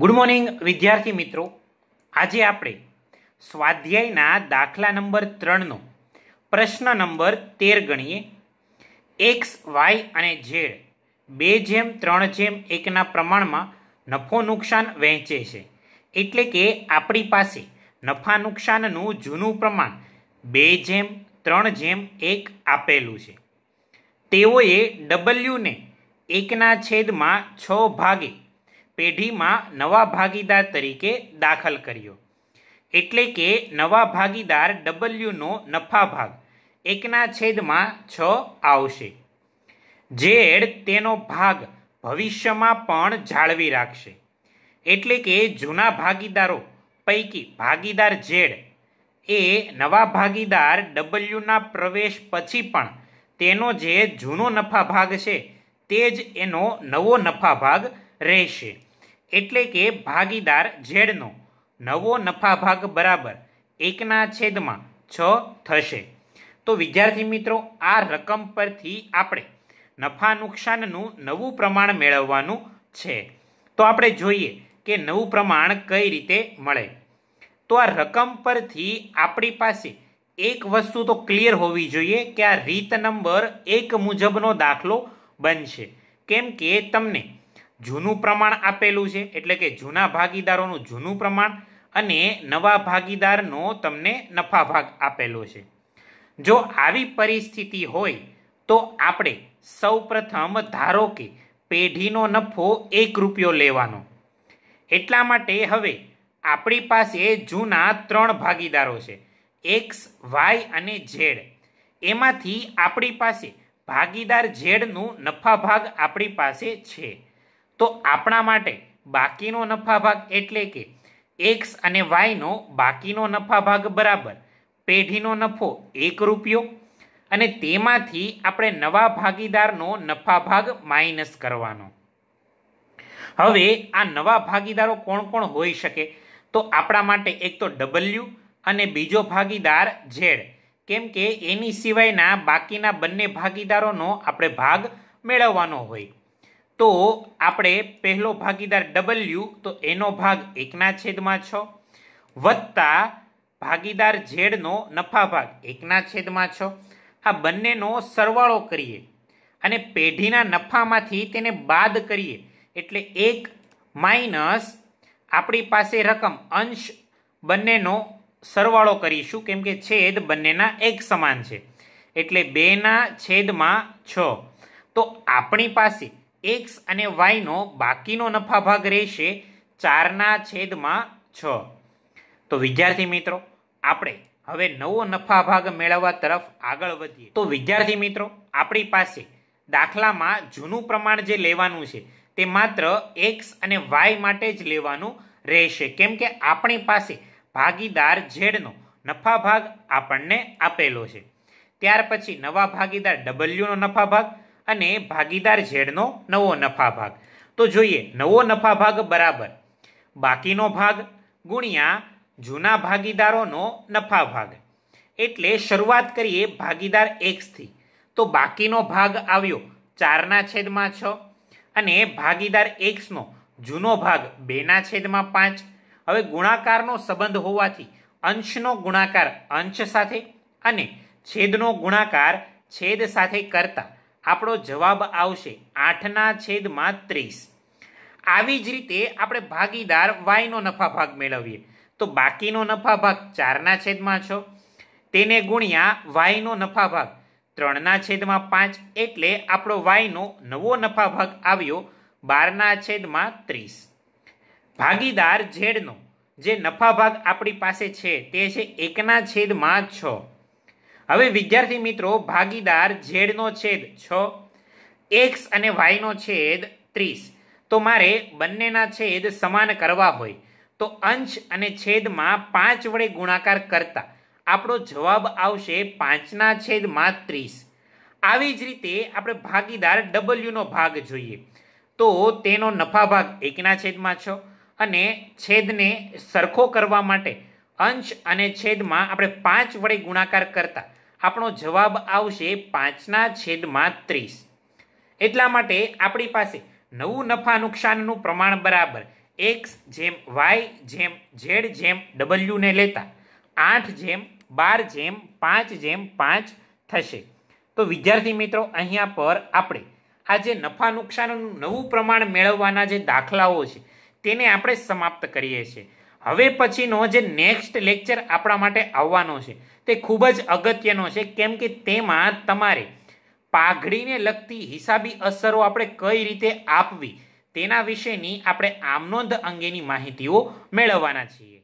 good morning વિદ્યાર્થી મિત્રો આજે આપણે સ્વાધ્યાયના દાખલા નંબર ત્રણનો પ્રશ્ન નંબર તેર ગણીએ એક્સ વાય અને ઝેડ બે જેમ ત્રણ જેમ એકના પ્રમાણમાં નફો નુકસાન વહેંચે છે એટલે કે આપણી પાસે નફા નુકસાનનું જૂનું પ્રમાણ બે જેમ ત્રણ જેમ એક આપેલું છે તેઓએ ડબલ્યુને એકના છેદમાં છ ભાગે પેઢીમાં નવા ભાગીદાર તરીકે દાખલ કર્યો એટલે કે નવા ભાગીદાર ડબલ્યુનો નફા ભાગ એકના છેદમાં છ આવશે ઝેડ તેનો ભાગ ભવિષ્યમાં પણ જાળવી રાખશે એટલે કે જૂના ભાગીદારો પૈકી ભાગીદાર ઝેડ એ નવા ભાગીદાર ડબલ્યુના પ્રવેશ પછી પણ તેનો જે જૂનો નફા ભાગ છે તે જ એનો નવો નફા ભાગ રહેશે એટલે કે ભાગીદાર ઝેડનો નવો નફા ભાગ બરાબર એકના છેદમાં છ થશે તો વિદ્યાર્થી મિત્રો આ રકમ પરથી આપણે નફા નુકસાનનું નવું પ્રમાણ મેળવવાનું છે તો આપણે જોઈએ કે નવું પ્રમાણ કઈ રીતે મળે તો આ રકમ પરથી આપણી પાસે એક વસ્તુ તો ક્લિયર હોવી જોઈએ કે આ રીત નંબર એક મુજબનો દાખલો બનશે કેમ કે તમને જૂનું પ્રમાણ આપેલું છે એટલે કે જૂના ભાગીદારોનું જૂનું પ્રમાણ અને નવા ભાગીદારનો તમને નફા ભાગ આપેલો છે જો આવી પરિસ્થિતિ હોય તો આપણે સૌપ્રથમ ધારો કે પેઢીનો નફો એક રૂપિયો લેવાનો એટલા માટે હવે આપણી પાસે જૂના ત્રણ ભાગીદારો છે એક્સ વાય અને ઝેડ એમાંથી આપણી પાસે ભાગીદાર ઝેડનું નફા ભાગ આપણી પાસે છે તો આપણા માટે બાકીનો નફાભાગ એટલે કે એક્સ અને વાયનો બાકીનો નફાભાગ બરાબર પેઢીનો નફો એક રૂપિયો અને તેમાંથી આપણે નવા ભાગીદારનો નફાભાગ માઇનસ કરવાનો હવે આ નવા ભાગીદારો કોણ કોણ હોઈ શકે તો આપણા માટે એક તો ડબલ્યુ અને બીજો ભાગીદાર ઝેડ કેમ કે એની સિવાયના બાકીના બંને ભાગીદારોનો આપણે ભાગ મેળવવાનો હોય તો આપણે પહેલો ભાગીદાર ડબલ્યુ તો એનો ભાગ એકના છેદમાં છ વત્તા ભાગીદાર ઝેડનો નફા ભાગ એકના છેદમાં છ આ બંનેનો સરવાળો કરીએ અને પેઢીના નફામાંથી તેને બાદ કરીએ એટલે એક માઇનસ આપણી પાસે રકમ અંશ બંનેનો સરવાળો કરીશું કેમ કે છેદ બંનેના એક સમાન છે એટલે બેના છેદમાં છ તો આપણી પાસે એક્સ અને વાયનો બાકીનો નફાભાગ રહેશે ચારના છેદમાં છ તો વિદ્યાર્થી મિત્રો આપણે હવે નવો નફાભાગ મેળવવા તરફ આગળ વધીએ તો વિદ્યાર્થી મિત્રો આપણી પાસે દાખલામાં જૂનું પ્રમાણ જે લેવાનું છે તે માત્ર એક્સ અને વાય માટે જ લેવાનું રહેશે કેમ કે આપણી પાસે ભાગીદાર ઝેડનો નફાભાગ આપણને આપેલો છે ત્યાર પછી નવા ભાગીદાર ડબલ્યુનો નફાભાગ અને ભાગીદાર ઝેડનો નવો નફા ભાગ તો જોઈએ નવો નફા ભાગ બરાબર બાકીનો ભાગ ગુણ્યા જૂના ભાગીદારોનો નફા ભાગ એટલે શરૂઆત કરીએ ભાગીદાર એક્સથી તો બાકીનો ભાગ આવ્યો ચારના છેદમાં છ અને ભાગીદાર એક્સનો જૂનો ભાગ બેના છેદમાં પાંચ હવે ગુણાકારનો સંબંધ હોવાથી અંશનો ગુણાકાર અંશ સાથે અને છેદનો ગુણાકાર છેદ સાથે કરતા આપણો જવાબ આવશે આઠના છેદમાં ત્રીસ આવી જ રીતે આપણે ભાગીદાર વાયનો નફા ભાગ મેળવીએ તો બાકીનો નફા ભાગ ચારના છેદમાં છ તેને ગુણ્યા વાયનો નફા ભાગ ત્રણના છેદમાં પાંચ એટલે આપણો વાયનો નવો નફા ભાગ આવ્યો બારના છેદમાં ત્રીસ ભાગીદાર ઝેડનો જે નફા ભાગ આપણી પાસે છે તે છે એકના છેદમાં છ હવે વિદ્યાર્થી મિત્રો ભાગીદાર ઝેડનો છેદ છ એક્સ અને વાયનો છેદ ત્રીસ તો મારે બંનેના છેદ સમાન કરવા હોય તો અંશ અને છેદમાં પાંચ વડે ગુણાકાર કરતા આપણો જવાબ આવશે પાંચના છેદમાં ત્રીસ આવી જ રીતે આપણે ભાગીદાર ડબલ્યુનો ભાગ જોઈએ તો તેનો નફા ભાગ એકના છેદમાં છ અને છેદને સરખો કરવા માટે અંશ અને છેદમાં આપણે પાંચ વડે ગુણાકાર કરતા આપણો જવાબ આવશે પાંચના છેદમાં ત્રીસ એટલા માટે આપણી પાસે નવું નફા નુકસાનનું પ્રમાણ બરાબર એક્સ જેમ વાય જેમ ઝેડ જેમ ડબલ્યુને લેતા આઠ જેમ બાર જેમ પાંચ જેમ પાંચ થશે તો વિદ્યાર્થી મિત્રો અહીંયા પર આપણે આ જે નફા નુકસાનનું નવું પ્રમાણ મેળવવાના જે દાખલાઓ છે તેને આપણે સમાપ્ત કરીએ છીએ હવે પછીનો જે નેક્સ્ટ લેક્ચર આપણા માટે આવવાનો છે તે ખૂબ જ અગત્યનો છે કેમ કે તેમાં તમારે પાઘડીને લગતી હિસાબી અસરો આપણે કઈ રીતે આપવી તેના વિશેની આપણે આમનોંધ અંગેની માહિતીઓ મેળવવાના છીએ